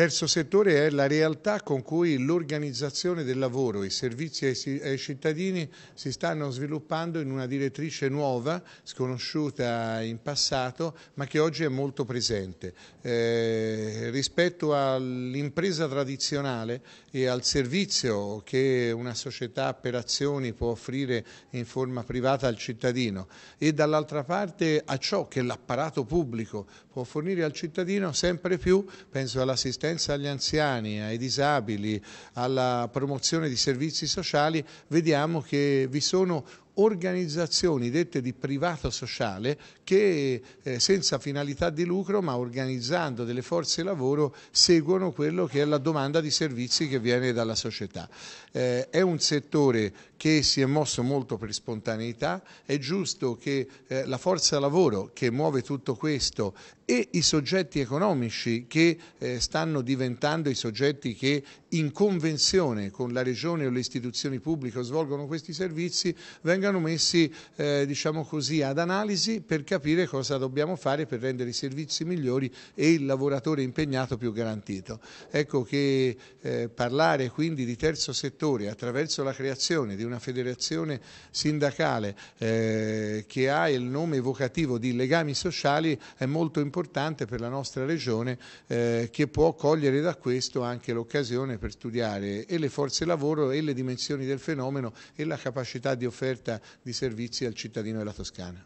Terzo settore è la realtà con cui l'organizzazione del lavoro, i servizi ai cittadini si stanno sviluppando in una direttrice nuova, sconosciuta in passato, ma che oggi è molto presente. Eh, rispetto all'impresa tradizionale e al servizio che una società per azioni può offrire in forma privata al cittadino e dall'altra parte a ciò che l'apparato pubblico può fornire al cittadino sempre più, penso all'assistenza assistenza agli anziani, ai disabili, alla promozione di servizi sociali, vediamo che vi sono organizzazioni dette di privato sociale che eh, senza finalità di lucro ma organizzando delle forze lavoro seguono quello che è la domanda di servizi che viene dalla società. Eh, è un settore che si è mosso molto per spontaneità, è giusto che eh, la forza lavoro che muove tutto questo e i soggetti economici che eh, stanno diventando i soggetti che in convenzione con la regione o le istituzioni pubbliche svolgono questi servizi vengano messi eh, diciamo così, ad analisi per capire cosa dobbiamo fare per rendere i servizi migliori e il lavoratore impegnato più garantito. Ecco che eh, parlare quindi di terzo settore attraverso la creazione di una federazione sindacale eh, che ha il nome evocativo di legami sociali è molto importante per la nostra regione eh, che può cogliere da questo anche l'occasione per studiare e le forze lavoro e le dimensioni del fenomeno e la capacità di offerta di servizi al cittadino della Toscana.